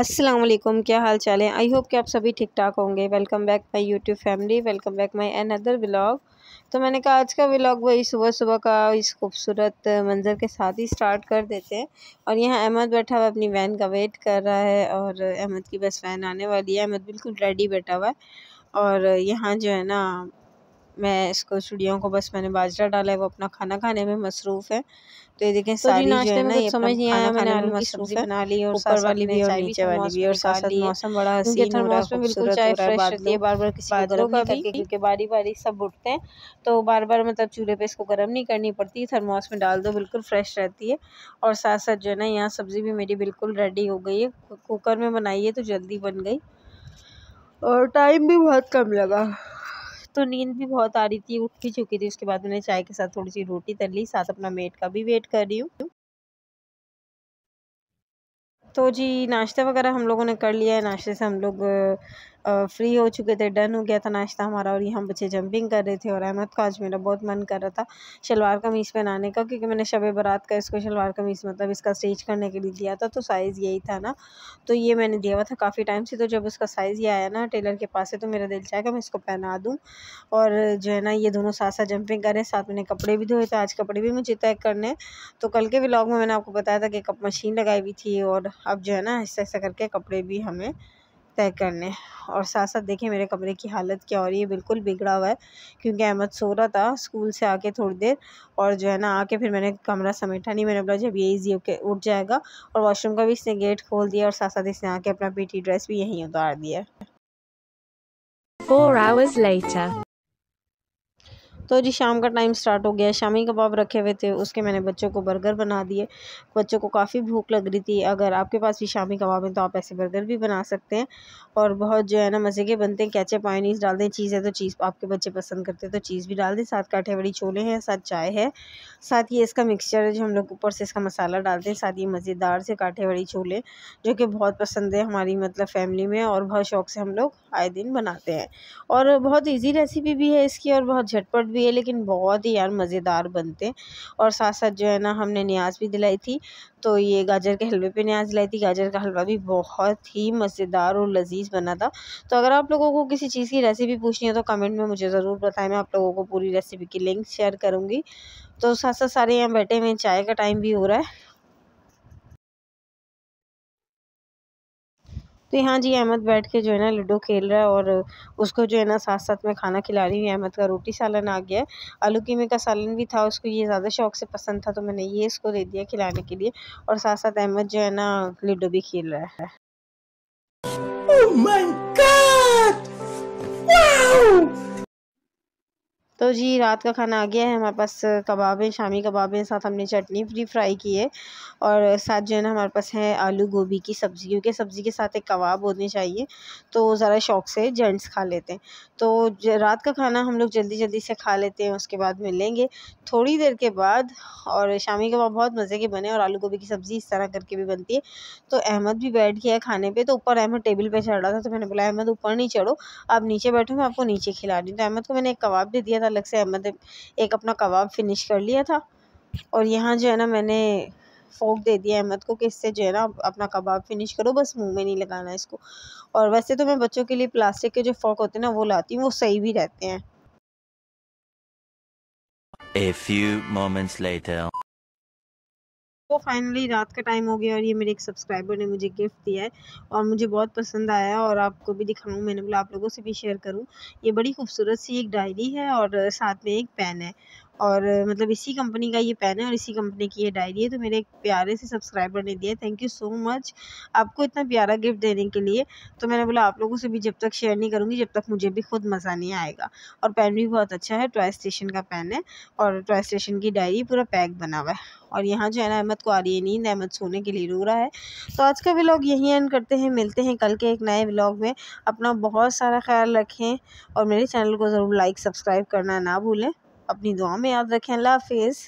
अस्सलाम वालेकुम क्या हाल चाल है आई होप कि आप सभी ठीक ठाक होंगे welcome back my YouTube family welcome back my other blog तो मैंने कहा आज का ब्लॉग वही सुबह सुबह का इस खूबसूरत मंज़र के साथ ही स्टार्ट कर देते हैं और यहाँ अहमद बैठा हुआ अपनी वैन का वेट कर रहा है और अहमद की बस वैन आने वाली है अहमद बिल्कुल रेडी बैठा हुआ है और यहाँ जो है ना मैं इसको चिड़ियों को बस मैंने बाजरा डाला है वो अपना खाना खाने में मसरूफ है तो ये देखें तो सारी जो है ना ये समझ नहीं आया मैंने आलू की बना ली और ऊपर वाली भी और नीचे वाली भी और साथ साथ मौसम बड़ा हसीन हो रहा है बिल्कुल चाय फ्रेश होती है बार बार किसी बादलों का भी क्योंकि बारी बारी सब उठते हैं तो बार बार मतलब चूल्हे पे इसको गर्म नहीं करनी पड़ती थर्मोस में डाल दो बिल्कुल फ्रेश रहती है और साथ साथ जो है ना यहाँ सब्ज़ी भी मेरी बिल्कुल रेडी हो गई है कुकर में बनाई है तो जल्दी बन गई और टाइम भी बहुत कम लगा तो नींद भी बहुत आ रही थी उठ भी चुकी थी उसके बाद मैंने चाय के साथ थोड़ी सी रोटी तल ली साथ अपना मेट का भी वेट कर रही हूँ तो जी नाश्ता वगैरह हम लोगों ने कर लिया है नाश्ते से हम लोग फ्री हो चुके थे डन हो गया था नाश्ता हमारा और यहाँ बच्चे जंपिंग कर रहे थे और अहमद का आज मेरा बहुत मन कर रहा था शलवार कमीज़ पहनाने का क्योंकि मैंने शब बारात का इसको शलवार कमीज़ मतलब इसका स्टेज करने के लिए दिया था तो साइज़ यही था ना तो ये मैंने दिया हुआ था काफ़ी टाइम से तो जब उसका साइज़ ये आया ना टेलर के पास से तो मेरा दिल चाहेगा मैं इसको पहना दूँ और जो है ना ये दोनों साथ साथ जंपिंग करें साथ मैंने कपड़े भी धोए थे आज कपड़े भी मुझे तय करने तो कल के व्लॉग में मैंने आपको बताया था कि कप मशीन लगाई हुई थी और अब जो है ना ऐसा ऐसा करके कपड़े भी हमें तय करने और साथ साथ देखिए मेरे कमरे की हालत क्या हो रही है बिल्कुल बिगड़ा हुआ है क्योंकि अहमद सो रहा था स्कूल से आके थोड़ी देर और जो है ना आके फिर मैंने कमरा समेटा नहीं मैंने बोला जब ये ईजी होके उठ जाएगा और वॉशरूम का भी इसने गेट खोल दिया और साथ साथ इसने आके अपना पीटी ड्रेस भी यहीं उतार दिया Four hours later. तो जी शाम का टाइम स्टार्ट हो गया शामी कबाब रखे हुए थे उसके मैंने बच्चों को बर्गर बना दिए बच्चों को काफ़ी भूख लग रही थी अगर आपके पास भी शामी कबाब हैं तो आप ऐसे बर्गर भी बना सकते हैं और बहुत जो है ना मज़े के बनते हैं कैचे पाइनीस डाल दें चीज़ है तो चीज़ आपके बच्चे पसंद करते हैं तो चीज़ भी डाल दें साथ काठे बड़ी छोले हैं साथ चाय है साथ ये इसका मिक्सचर है जो हम लोग ऊपर से इसका मसाला डालते हैं साथ ये मज़ेदार से काठे बड़ी छोले जो कि बहुत पसंद है हमारी मतलब फैमिली में और बहुत शौक से हम लोग आए दिन बनाते हैं और बहुत ईजी रेसिपी भी है इसकी और बहुत झटपट भी है लेकिन बहुत ही यार मज़ेदार बनते हैं और साथ साथ जो है ना हमने न्याज भी दिलाई थी तो ये गाजर के हलवे पे न्याज दिलाई थी गाजर का हलवा भी बहुत ही मज़ेदार और लजीज बना था तो अगर आप लोगों को किसी चीज़ की रेसिपी पूछनी है तो कमेंट में मुझे ज़रूर बताएं मैं आप लोगों को पूरी रेसिपी की लिंक शेयर करूँगी तो साथ साथ सारे यहाँ बैठे हुए चाय का टाइम भी हो रहा है तो यहाँ जी अहमद बैठ के जो है ना लूडो खेल रहा है और उसको जो है ना साथ साथ में खाना खिला रही हूँ अहमद का रोटी सालन आ गया है आलू कीमे का सालन भी था उसको ये ज़्यादा शौक से पसंद था तो मैंने ये इसको दे दिया खिलाने के लिए और साथ साथ अहमद जो है ना लूडो भी खेल रहा है oh my God! Wow! तो जी रात का खाना आ गया है हमारे पास कबाब हैं शामी कबाब हैं साथ हमने चटनी फ्री फ्राई की है और साथ जो है ना हमारे पास है आलू गोभी की सब्ज़ी क्योंकि सब्ज़ी के साथ एक कबाब होने चाहिए तो ज़रा शौक़ से जेंट्स खा लेते हैं तो रात का खाना हम लोग जल्दी जल्दी से खा लेते हैं उसके बाद मिलेंगे थोड़ी देर के बाद और शामी कबाब बहुत मज़े के बने और आलू गोभी की सब्ज़ी इस तरह करके भी बनती है तो अहमद भी बैठ गया खाने पर तो ऊपर अहमद टेबल पर चढ़ रहा था तो मैंने बोला अहमद ऊपर नहीं चढ़ो आप नीचे बैठो मैं आपको नीचे खिला रही हूँ तो अहमद को मैंने एक कबाब दे दिया था अलग से अहमद मतलब एक अपना कबाब फिनिश कर लिया था और यहाँ जो है ना मैंने फोक दे दिया अहमद को कि इससे जो है ना अपना कबाब फिनिश करो बस मुंह में नहीं लगाना इसको और वैसे तो मैं बच्चों के लिए प्लास्टिक के जो फोक होते हैं ना वो लाती हूँ वो सही भी रहते हैं A few moments later. तो फाइनली रात का टाइम हो गया और ये मेरे एक सब्सक्राइबर ने मुझे गिफ्ट दिया है और मुझे बहुत पसंद आया और आपको भी दिखाऊं मैंने बोला आप लोगों से भी शेयर करूं ये बड़ी खूबसूरत सी एक डायरी है और साथ में एक पेन है और मतलब इसी कंपनी का ये पेन है और इसी कंपनी की ये डायरी है तो मेरे एक प्यारे से सब्सक्राइबर ने दिया थैंक यू सो मच आपको इतना प्यारा गिफ्ट देने के लिए तो मैंने बोला आप लोगों से भी जब तक शेयर नहीं करूँगी जब तक मुझे भी खुद मज़ा नहीं आएगा और पेन भी बहुत अच्छा है टॉय स्टेशन का पेन है और टॉय स्टेशन की डायरी पूरा पैक बना हुआ है और यहाँ जो है ना अहमद को आ रही है नींद अहमद सोने के लिए रो रहा है तो आज का व्लॉग यहीं एंड करते हैं मिलते हैं कल के एक नए व्लॉग में अपना बहुत सारा ख्याल रखें और मेरे चैनल को ज़रूर लाइक सब्सक्राइब करना ना भूलें अपनी दुआ में याद रखें अल्लाह हाफिज़